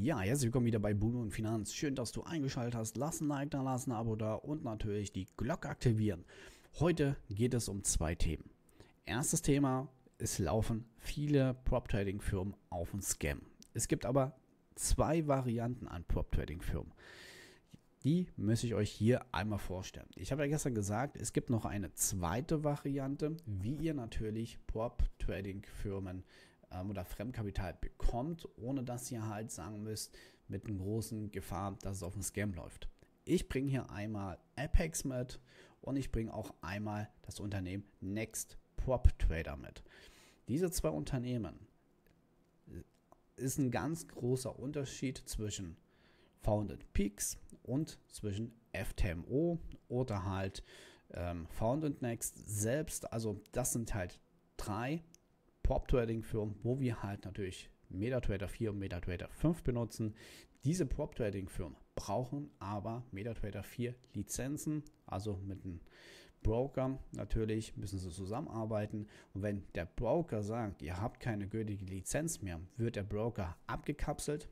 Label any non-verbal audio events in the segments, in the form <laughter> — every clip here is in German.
Ja, herzlich willkommen wieder bei Bruno und Finanz. Schön, dass du eingeschaltet hast. Lass ein Like da, lass ein Abo da und natürlich die Glocke aktivieren. Heute geht es um zwei Themen. Erstes Thema, es laufen viele Prop-Trading-Firmen auf den Scam. Es gibt aber zwei Varianten an Prop-Trading-Firmen. Die müsste ich euch hier einmal vorstellen. Ich habe ja gestern gesagt, es gibt noch eine zweite Variante, wie ihr natürlich Prop-Trading-Firmen ähm, oder Fremdkapital bekommt, ohne dass ihr halt sagen müsst, mit einer großen Gefahr, dass es auf einen Scam läuft. Ich bringe hier einmal Apex mit und ich bringe auch einmal das Unternehmen Next Prop Trader mit. Diese zwei Unternehmen äh, ist ein ganz großer Unterschied zwischen Founded Peaks und zwischen FTMO oder halt ähm, Founded Next selbst. Also das sind halt drei Prop-Trading-Firmen, wo wir halt natürlich MetaTrader 4 und MetaTrader 5 benutzen. Diese Prop-Trading-Firmen brauchen aber MetaTrader 4 Lizenzen, also mit einem Broker natürlich müssen sie zusammenarbeiten. Und wenn der Broker sagt, ihr habt keine gültige Lizenz mehr, wird der Broker abgekapselt.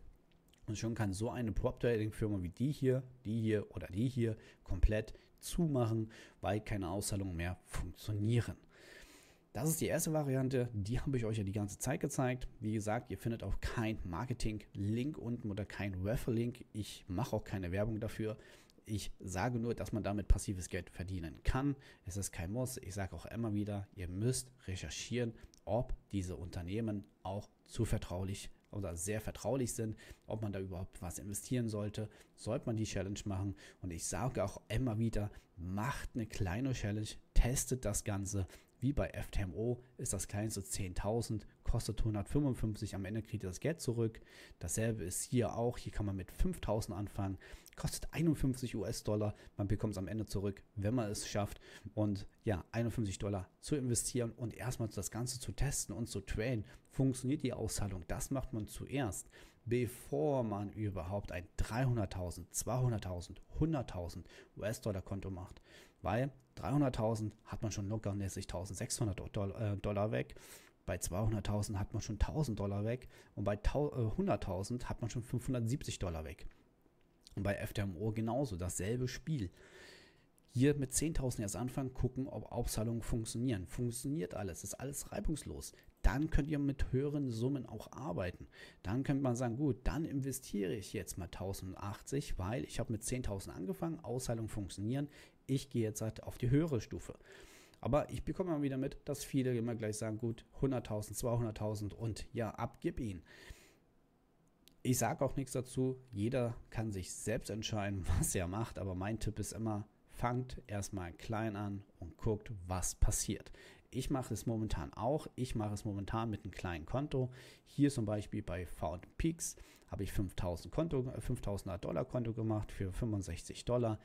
Und schon kann so eine Prop-Trading-Firma wie die hier, die hier oder die hier komplett zumachen, weil keine Auszahlungen mehr funktionieren. Das ist die erste Variante, die habe ich euch ja die ganze Zeit gezeigt. Wie gesagt, ihr findet auch kein Marketing-Link unten oder kein Referral-Link. Ich mache auch keine Werbung dafür. Ich sage nur, dass man damit passives Geld verdienen kann. Es ist kein Muss. Ich sage auch immer wieder, ihr müsst recherchieren, ob diese Unternehmen auch zu vertraulich oder sehr vertraulich sind, ob man da überhaupt was investieren sollte, sollte man die Challenge machen. Und ich sage auch immer wieder, macht eine kleine Challenge, testet das Ganze, wie bei FTMO ist das kleinste 10.000, kostet 155, am Ende kriegt ihr das Geld zurück. Dasselbe ist hier auch, hier kann man mit 5.000 anfangen, kostet 51 US-Dollar, man bekommt es am Ende zurück, wenn man es schafft. Und ja, 51 Dollar zu investieren und erstmal das Ganze zu testen und zu trainen, funktioniert die Auszahlung, das macht man zuerst, bevor man überhaupt ein 300.000, 200.000, 100.000 US-Dollar-Konto macht. Weil 300.000 hat man schon locker 1.600 äh, Dollar, weg. Bei 200.000 hat man schon 1.000 Dollar weg. Und bei 100.000 äh, hat man schon 570 Dollar weg. Und bei FTMO genauso, dasselbe Spiel. Hier mit 10.000 erst anfangen, gucken, ob Auszahlungen funktionieren. Funktioniert alles, ist alles reibungslos. Dann könnt ihr mit höheren Summen auch arbeiten. Dann könnte man sagen, gut, dann investiere ich jetzt mal 1080, weil ich habe mit 10.000 angefangen, Auszahlungen funktionieren ich gehe jetzt halt auf die höhere Stufe. Aber ich bekomme immer wieder mit, dass viele immer gleich sagen, gut, 100.000, 200.000 und ja, abgib ihn. Ich sage auch nichts dazu, jeder kann sich selbst entscheiden, <laughs> was er macht, aber mein Tipp ist immer, fangt erstmal klein an und guckt, was passiert. Ich mache es momentan auch. Ich mache es momentan mit einem kleinen Konto. Hier zum Beispiel bei Found Peaks habe ich 5000 Konto, 5000 Dollar Konto gemacht für 65 Dollar.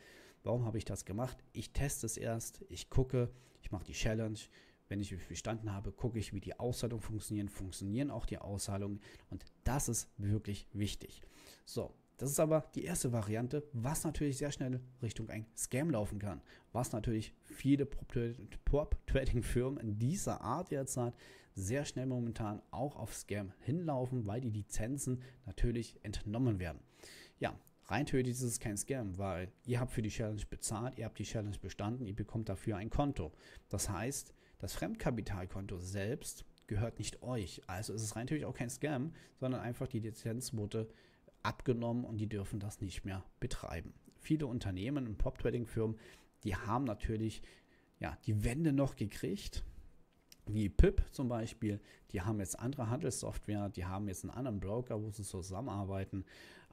Warum habe ich das gemacht? Ich teste es erst, ich gucke, ich mache die Challenge. Wenn ich mich bestanden habe, gucke ich, wie die Auszahlungen funktionieren. Funktionieren auch die Auszahlungen? Und das ist wirklich wichtig. So, das ist aber die erste Variante, was natürlich sehr schnell Richtung ein Scam laufen kann. Was natürlich viele Prop-Trading-Firmen in dieser Art derzeit halt sehr schnell momentan auch auf Scam hinlaufen, weil die Lizenzen natürlich entnommen werden. Ja, Rein theoretisch ist es kein Scam, weil ihr habt für die Challenge bezahlt, ihr habt die Challenge bestanden, ihr bekommt dafür ein Konto. Das heißt, das Fremdkapitalkonto selbst gehört nicht euch. Also ist es rein theoretisch auch kein Scam, sondern einfach die Lizenz wurde abgenommen und die dürfen das nicht mehr betreiben. Viele Unternehmen und Prop-Trading-Firmen, die haben natürlich ja, die Wände noch gekriegt, wie PIP zum Beispiel, die haben jetzt andere Handelssoftware, die haben jetzt einen anderen Broker, wo sie zusammenarbeiten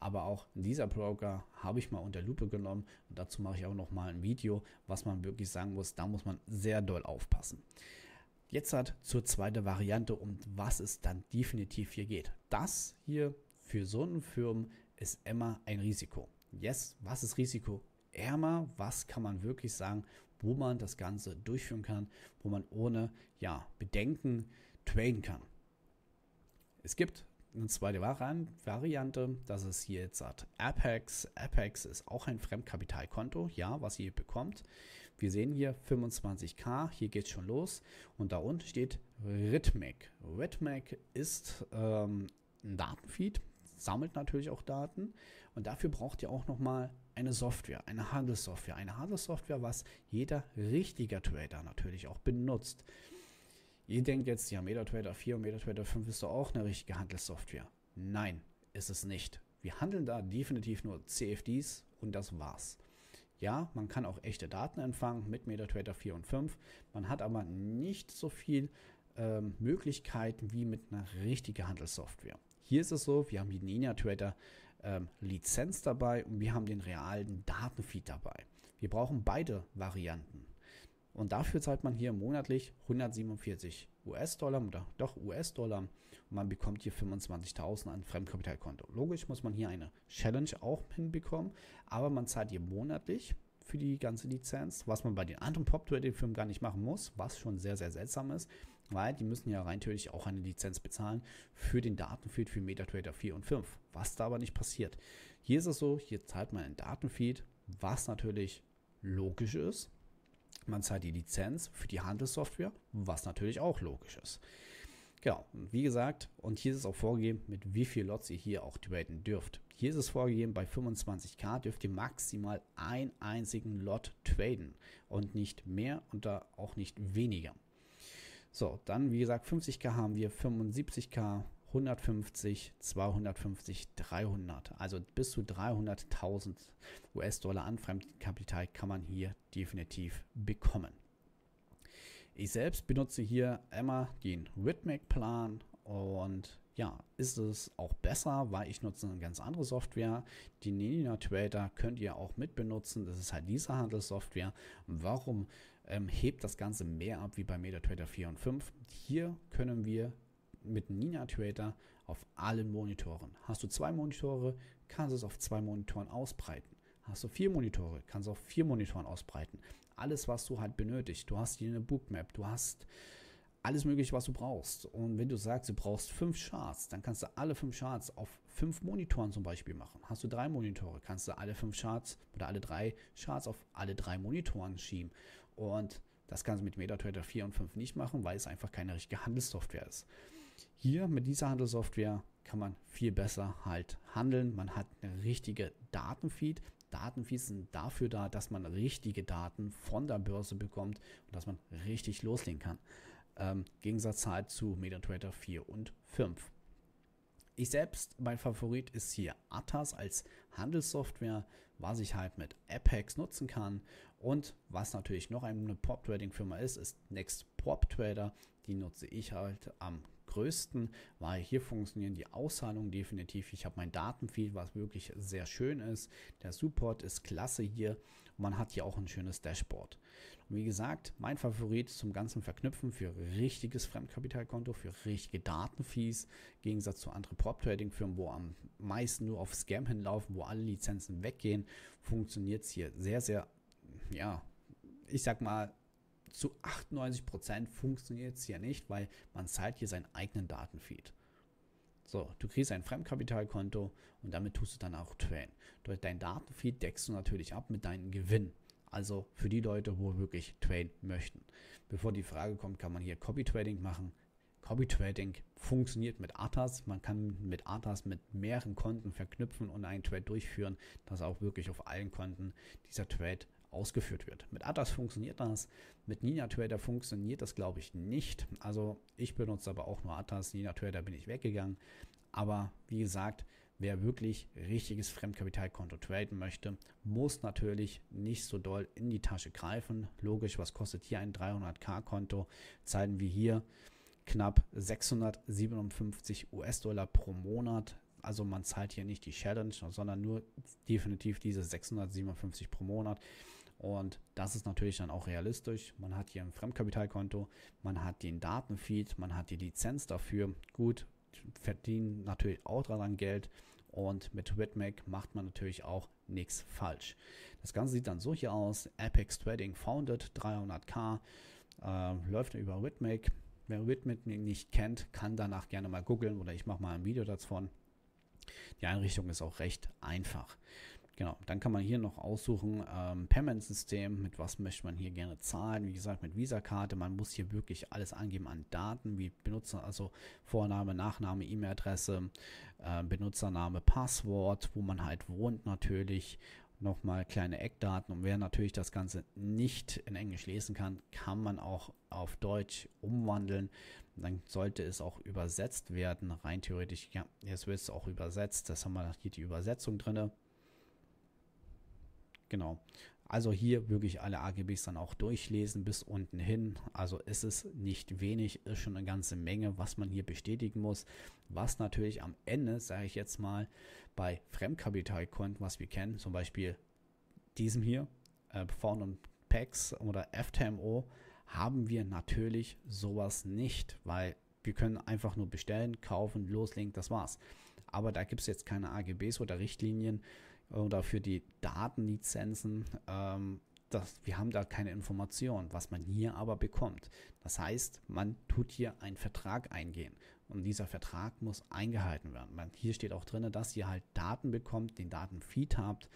aber auch dieser Broker habe ich mal unter Lupe genommen und dazu mache ich auch noch mal ein Video, was man wirklich sagen muss, da muss man sehr doll aufpassen. Jetzt hat zur zweiten Variante, um was es dann definitiv hier geht. Das hier für so einen Firmen ist immer ein Risiko. Yes, was ist Risiko? Ärmer, was kann man wirklich sagen, wo man das Ganze durchführen kann, wo man ohne ja, Bedenken traden kann. Es gibt eine zweite Variante, das ist hier jetzt Apex. Apex ist auch ein Fremdkapitalkonto, ja, was ihr bekommt. Wir sehen hier 25k, hier geht es schon los und da unten steht Rhythmic. Rhythmic ist ähm, ein Datenfeed, sammelt natürlich auch Daten und dafür braucht ihr auch nochmal eine Software, eine Handelssoftware, eine Handelssoftware, was jeder richtiger Trader natürlich auch benutzt. Ihr denkt jetzt, ja, MetaTrader 4 und MetaTrader 5 ist doch auch eine richtige Handelssoftware. Nein, ist es nicht. Wir handeln da definitiv nur CFDs und das war's. Ja, man kann auch echte Daten empfangen mit MetaTrader 4 und 5. Man hat aber nicht so viel ähm, Möglichkeiten wie mit einer richtigen Handelssoftware. Hier ist es so, wir haben die NinjaTrader ähm, Lizenz dabei und wir haben den realen Datenfeed dabei. Wir brauchen beide Varianten. Und dafür zahlt man hier monatlich 147 US-Dollar oder doch US-Dollar und man bekommt hier 25.000 an Fremdkapitalkonto. Logisch muss man hier eine Challenge auch hinbekommen, aber man zahlt hier monatlich für die ganze Lizenz, was man bei den anderen Pop-Trading-Firmen gar nicht machen muss, was schon sehr, sehr seltsam ist, weil die müssen ja rein theoretisch auch eine Lizenz bezahlen für den Datenfeed für MetaTrader 4 und 5, was da aber nicht passiert. Hier ist es so, hier zahlt man einen Datenfeed, was natürlich logisch ist, man zahlt die Lizenz für die Handelssoftware, was natürlich auch logisch ist. Genau, wie gesagt, und hier ist es auch vorgegeben, mit wie viel Lots ihr hier auch traden dürft. Hier ist es vorgegeben, bei 25k dürft ihr maximal einen einzigen Lot traden und nicht mehr und da auch nicht weniger. So, dann wie gesagt 50k haben wir, 75k, 150, 250, 300. Also bis zu 300.000 US-Dollar an Fremdkapital kann man hier definitiv bekommen. Ich selbst benutze hier immer den Rhythmic-Plan und ja, ist es auch besser, weil ich nutze eine ganz andere Software. Die Nina Trader könnt ihr auch mitbenutzen. Das ist halt diese Handelssoftware. Warum ähm, hebt das Ganze mehr ab wie bei MetaTrader 4 und 5? Hier können wir mit Nina Trader auf allen Monitoren. Hast du zwei Monitore, kannst du es auf zwei Monitoren ausbreiten. Hast du vier Monitore, kannst du auf vier Monitoren ausbreiten. Alles, was du halt benötigst. Du hast hier eine Bookmap, du hast alles mögliche, was du brauchst. Und wenn du sagst, du brauchst fünf Charts, dann kannst du alle fünf Charts auf fünf Monitoren zum Beispiel machen. Hast du drei Monitore, kannst du alle fünf Charts oder alle drei Charts auf alle drei Monitoren schieben. Und das kannst du mit MetaTrader 4 und 5 nicht machen, weil es einfach keine richtige Handelssoftware ist. Hier mit dieser Handelssoftware kann man viel besser halt handeln. Man hat eine richtige Datenfeed. Datenfeeds sind dafür da, dass man richtige Daten von der Börse bekommt und dass man richtig loslegen kann. Ähm, Gegensatz halt zu MetaTrader 4 und 5. Ich selbst, mein Favorit ist hier Atas als Handelssoftware, was ich halt mit Apex nutzen kann. Und was natürlich noch eine pop trading firma ist, ist Next Prop Trader. Die nutze ich halt am größten, weil hier funktionieren die Auszahlungen definitiv. Ich habe mein Datenfeed, was wirklich sehr schön ist. Der Support ist klasse hier. man hat hier auch ein schönes Dashboard. Und wie gesagt, mein Favorit zum ganzen Verknüpfen für richtiges Fremdkapitalkonto, für richtige Datenfees, im Gegensatz zu anderen Prop-Trading-Firmen, wo am meisten nur auf Scam hinlaufen, wo alle Lizenzen weggehen, funktioniert es hier sehr, sehr, ja, ich sag mal, zu 98% funktioniert es hier nicht, weil man zahlt hier seinen eigenen Datenfeed. So, du kriegst ein Fremdkapitalkonto und damit tust du dann auch train. Durch dein Datenfeed deckst du natürlich ab mit deinem Gewinn. Also für die Leute, wo wirklich train möchten. Bevor die Frage kommt, kann man hier Copy Trading machen. Copy Trading funktioniert mit ATAS. Man kann mit ATAS mit mehreren Konten verknüpfen und einen Trade durchführen, dass auch wirklich auf allen Konten dieser Trade ausgeführt wird. Mit Atlas funktioniert das, mit Ninja Trader funktioniert das, glaube ich, nicht. Also ich benutze aber auch nur Atlas, Ninja Trader bin ich weggegangen. Aber wie gesagt, wer wirklich richtiges Fremdkapitalkonto traden möchte, muss natürlich nicht so doll in die Tasche greifen. Logisch, was kostet hier ein 300k-Konto? Zahlen wir hier knapp 657 US-Dollar pro Monat. Also man zahlt hier nicht die Challenge, sondern nur definitiv diese 657 pro Monat. Und das ist natürlich dann auch realistisch. Man hat hier ein Fremdkapitalkonto, man hat den Datenfeed, man hat die Lizenz dafür. Gut, verdienen natürlich auch daran Geld. Und mit Whitmac macht man natürlich auch nichts falsch. Das Ganze sieht dann so hier aus. Apex Trading Founded 300k äh, läuft über Whitmac. Wer Whitmac nicht kennt, kann danach gerne mal googeln oder ich mache mal ein Video davon. Die Einrichtung ist auch recht einfach. Genau, dann kann man hier noch aussuchen, ähm, Payment-System, mit was möchte man hier gerne zahlen. Wie gesagt, mit Visa-Karte, man muss hier wirklich alles angeben an Daten, wie Benutzer, also Vorname, Nachname, E-Mail-Adresse, äh, Benutzername, Passwort, wo man halt wohnt natürlich, nochmal kleine Eckdaten. Und wer natürlich das Ganze nicht in Englisch lesen kann, kann man auch auf Deutsch umwandeln. Dann sollte es auch übersetzt werden, rein theoretisch. Ja, jetzt wird es auch übersetzt. Das haben wir hier die Übersetzung drin. Genau. Also hier wirklich alle AGBs dann auch durchlesen bis unten hin. Also ist es nicht wenig, ist schon eine ganze Menge, was man hier bestätigen muss. Was natürlich am Ende, sage ich jetzt mal, bei Fremdkapitalkonten, was wir kennen, zum Beispiel diesem hier, äh, Found und Packs oder FTMO, haben wir natürlich sowas nicht, weil wir können einfach nur bestellen, kaufen, loslegen, das war's. Aber da gibt es jetzt keine AGBs oder Richtlinien, äh, oder für die Datenlizenzen. Ähm, das, wir haben da keine Informationen, was man hier aber bekommt. Das heißt, man tut hier einen Vertrag eingehen und dieser Vertrag muss eingehalten werden. Man, hier steht auch drin, dass ihr halt Daten bekommt, den Datenfeed habt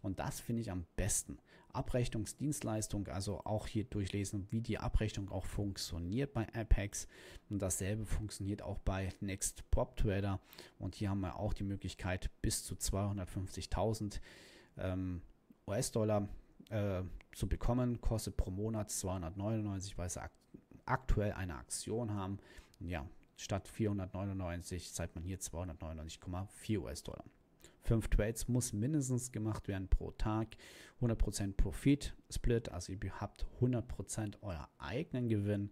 und das finde ich am besten. Abrechnungsdienstleistung, also auch hier durchlesen, wie die Abrechnung auch funktioniert bei Apex. Und dasselbe funktioniert auch bei Next Pop Trader. Und hier haben wir auch die Möglichkeit, bis zu 250.000 ähm, US-Dollar äh, zu bekommen. Kostet pro Monat 299, weil sie akt aktuell eine Aktion haben. Und ja, statt 499 zahlt man hier 299,4 US-Dollar. Fünf Trades muss mindestens gemacht werden pro Tag. 100% Profit Split, also ihr habt 100% euer eigenen Gewinn.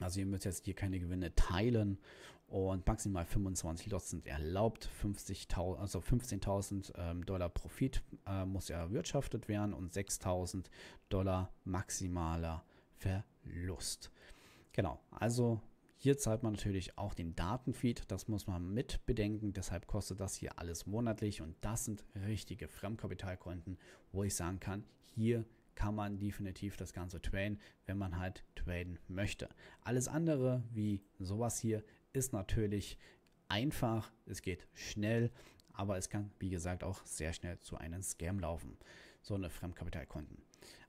Also ihr müsst jetzt hier keine Gewinne teilen und maximal 25 Lots sind erlaubt. 50.000, also 15.000 ähm, Dollar Profit äh, muss erwirtschaftet werden und 6.000 Dollar maximaler Verlust. Genau, also hier zahlt man natürlich auch den Datenfeed, das muss man mit bedenken, deshalb kostet das hier alles monatlich und das sind richtige Fremdkapitalkonten, wo ich sagen kann, hier kann man definitiv das Ganze traden, wenn man halt traden möchte. Alles andere wie sowas hier ist natürlich einfach, es geht schnell, aber es kann, wie gesagt, auch sehr schnell zu einem Scam laufen. So eine Fremdkapitalkonten.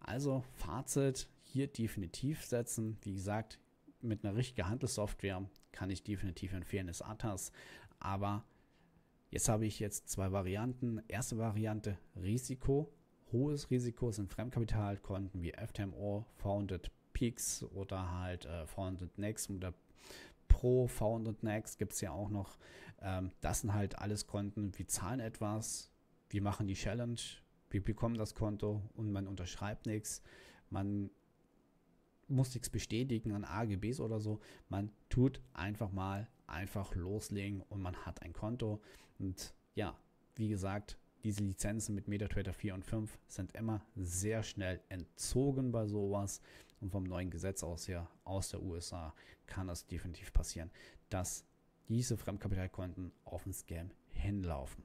Also Fazit hier definitiv setzen. Wie gesagt, mit einer richtigen Handelssoftware kann ich definitiv empfehlen, ist Atas. Aber jetzt habe ich jetzt zwei Varianten. Erste Variante Risiko. Hohes Risiko sind Fremdkapitalkonten wie FTMO, Founded Peaks oder halt äh, Founded Next oder Pro, Founded Next gibt es ja auch noch. Ähm, das sind halt alles Konten. Wir zahlen etwas, wir machen die Challenge, wir bekommen das Konto und man unterschreibt nichts. Man muss nichts bestätigen an AGBs oder so. Man tut einfach mal einfach loslegen und man hat ein Konto. Und ja, wie gesagt, diese Lizenzen mit MetaTrader 4 und 5 sind immer sehr schnell entzogen bei sowas. Und vom neuen Gesetz aus her, aus der USA, kann das definitiv passieren, dass diese Fremdkapitalkonten auf den Scam hinlaufen.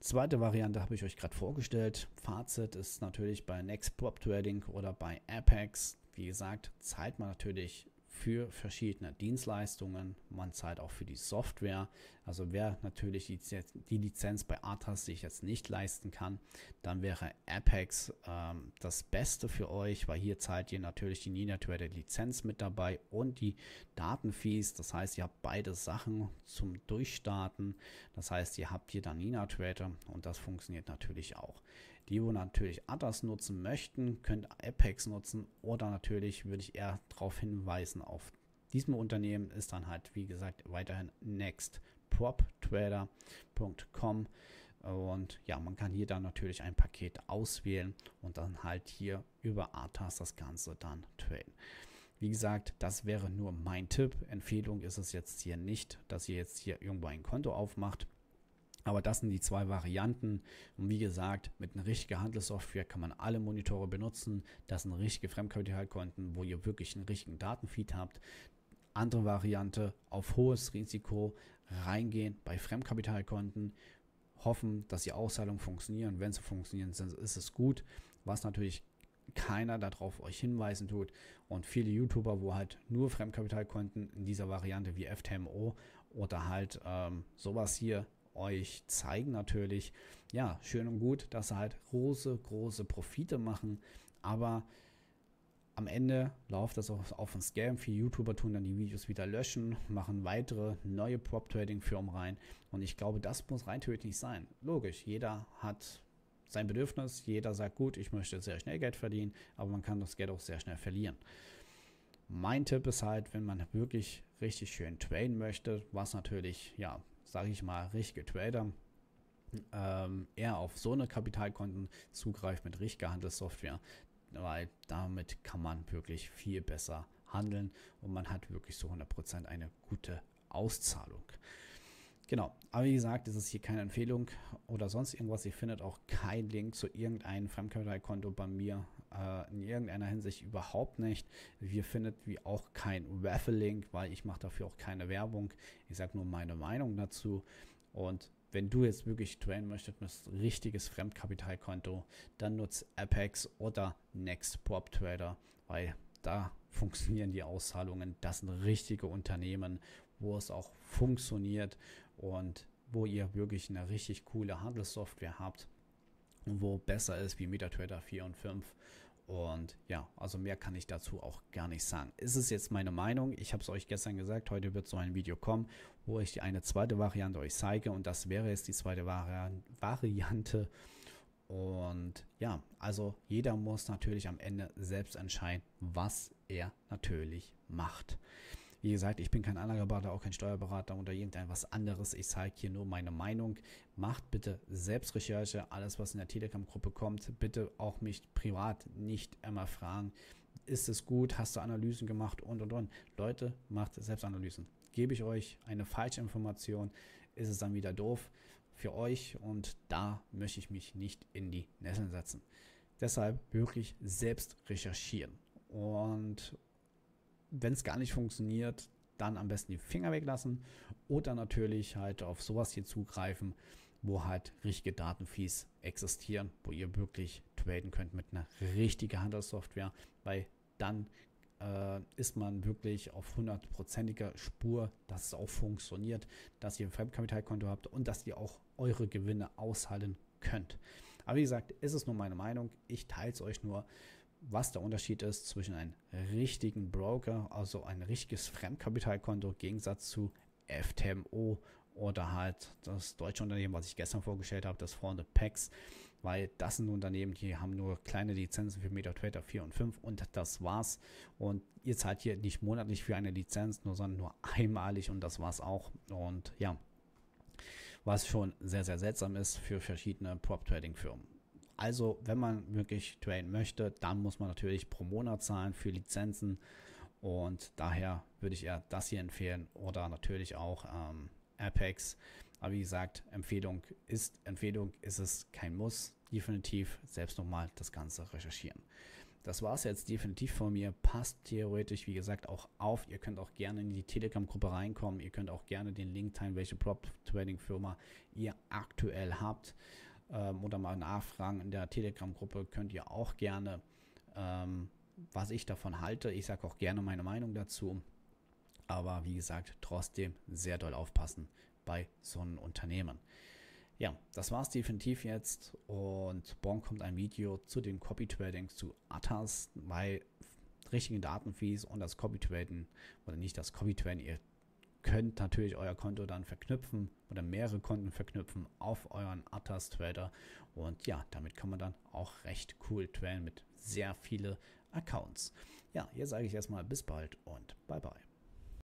Zweite Variante habe ich euch gerade vorgestellt. Fazit ist natürlich bei Next Prop Trading oder bei Apex. Wie gesagt, zahlt man natürlich für verschiedene Dienstleistungen. Man zahlt auch für die Software. Also wer natürlich die Lizenz bei Atas sich jetzt nicht leisten kann, dann wäre Apex ähm, das Beste für euch, weil hier zahlt ihr natürlich die Ninatware Lizenz mit dabei und die Datenfees. Das heißt, ihr habt beide Sachen zum Durchstarten. Das heißt, ihr habt hier dann Ninatware und das funktioniert natürlich auch die wo natürlich Others nutzen möchten, könnt Apex nutzen oder natürlich würde ich eher darauf hinweisen, auf diesem Unternehmen ist dann halt, wie gesagt, weiterhin nextproptrader.com und ja, man kann hier dann natürlich ein Paket auswählen und dann halt hier über Atas das Ganze dann traden. Wie gesagt, das wäre nur mein Tipp. Empfehlung ist es jetzt hier nicht, dass ihr jetzt hier irgendwo ein Konto aufmacht aber das sind die zwei Varianten. Und wie gesagt, mit einer richtigen Handelssoftware kann man alle Monitore benutzen. Das sind richtige Fremdkapitalkonten, wo ihr wirklich einen richtigen Datenfeed habt. Andere Variante, auf hohes Risiko reingehen bei Fremdkapitalkonten, hoffen, dass die Auszahlungen funktionieren. Wenn sie funktionieren, ist es gut. Was natürlich keiner darauf euch hinweisen tut. Und viele YouTuber, wo halt nur Fremdkapitalkonten in dieser Variante wie FTMO oder halt ähm, sowas hier euch zeigen natürlich, ja, schön und gut, dass sie halt große, große Profite machen, aber am Ende läuft das auch auf ein Scam. Viele YouTuber tun dann die Videos wieder löschen, machen weitere neue Prop-Trading-Firmen rein. Und ich glaube, das muss rein theoretisch nicht sein. Logisch, jeder hat sein Bedürfnis, jeder sagt, gut, ich möchte sehr schnell Geld verdienen, aber man kann das Geld auch sehr schnell verlieren. Mein Tipp ist halt, wenn man wirklich richtig schön traden möchte, was natürlich ja sage ich mal, richtige Trader ähm, eher auf so eine Kapitalkonten zugreift mit richtig gehandelter Software, weil damit kann man wirklich viel besser handeln und man hat wirklich so 100% eine gute Auszahlung. Genau, aber wie gesagt, das ist hier keine Empfehlung oder sonst irgendwas. Ihr findet auch keinen Link zu irgendeinem Fremdkapitalkonto bei mir äh, in irgendeiner Hinsicht überhaupt nicht. Wir findet wie auch kein Raffle-Link, weil ich mache dafür auch keine Werbung. Ich sage nur meine Meinung dazu. Und wenn du jetzt wirklich trainen möchtest mit richtiges Fremdkapitalkonto, dann nutzt Apex oder NextPop Trader, weil da funktionieren die Auszahlungen. Das sind richtige Unternehmen, wo es auch funktioniert und wo ihr wirklich eine richtig coole Handelssoftware habt und wo besser ist wie MetaTrader 4 und 5 und ja, also mehr kann ich dazu auch gar nicht sagen. Ist es jetzt meine Meinung? Ich habe es euch gestern gesagt, heute wird so ein Video kommen, wo ich eine zweite Variante euch zeige. Und das wäre jetzt die zweite Variante. Und ja, also jeder muss natürlich am Ende selbst entscheiden, was er natürlich macht. Wie gesagt, ich bin kein Anlageberater, auch kein Steuerberater oder irgendetwas anderes. Ich zeige hier nur meine Meinung. Macht bitte Selbstrecherche. Alles, was in der Telegram-Gruppe kommt, bitte auch mich privat nicht immer fragen. Ist es gut? Hast du Analysen gemacht? Und und und. Leute, macht Selbstanalysen. Gebe ich euch eine falsche Information, ist es dann wieder doof für euch und da möchte ich mich nicht in die Nesseln setzen. Deshalb wirklich selbst recherchieren. Und wenn es gar nicht funktioniert, dann am besten die Finger weglassen oder natürlich halt auf sowas hier zugreifen, wo halt richtige Datenfees existieren, wo ihr wirklich traden könnt mit einer richtigen Handelssoftware, weil dann äh, ist man wirklich auf hundertprozentiger Spur, dass es auch funktioniert, dass ihr ein Fremdkapitalkonto habt und dass ihr auch eure Gewinne aushalten könnt. Aber wie gesagt, ist es nur meine Meinung. Ich teile es euch nur was der Unterschied ist zwischen einem richtigen Broker, also ein richtiges Fremdkapitalkonto im Gegensatz zu FTMO oder halt das deutsche Unternehmen, was ich gestern vorgestellt habe, das vorne PAX, weil das sind Unternehmen, die haben nur kleine Lizenzen für MetaTrader 4 und 5 und das war's. Und ihr zahlt hier nicht monatlich für eine Lizenz, nur, sondern nur einmalig und das war's auch. Und ja, was schon sehr, sehr seltsam ist für verschiedene Prop-Trading-Firmen. Also, wenn man wirklich traden möchte, dann muss man natürlich pro Monat zahlen für Lizenzen. Und daher würde ich eher das hier empfehlen oder natürlich auch ähm, Apex. Aber wie gesagt, Empfehlung ist Empfehlung, ist es kein Muss. Definitiv selbst nochmal das Ganze recherchieren. Das war es jetzt definitiv von mir. Passt theoretisch, wie gesagt, auch auf. Ihr könnt auch gerne in die Telegram-Gruppe reinkommen. Ihr könnt auch gerne den Link teilen, welche Prop-Trading-Firma ihr aktuell habt ähm, oder mal nachfragen in der Telegram-Gruppe könnt ihr auch gerne, ähm, was ich davon halte. Ich sage auch gerne meine Meinung dazu. Aber wie gesagt, trotzdem sehr doll aufpassen bei so einem Unternehmen. Ja, das war es definitiv jetzt und morgen kommt ein Video zu dem Copy Trading zu Atas weil richtigen Datenfees und das Copy Traden oder nicht das Copy Traden, ihr könnt natürlich euer Konto dann verknüpfen oder mehrere Konten verknüpfen auf euren Atas Trader. Und ja, damit kann man dann auch recht cool traden mit sehr vielen Accounts. Ja, hier sage ich erstmal bis bald und bye bye.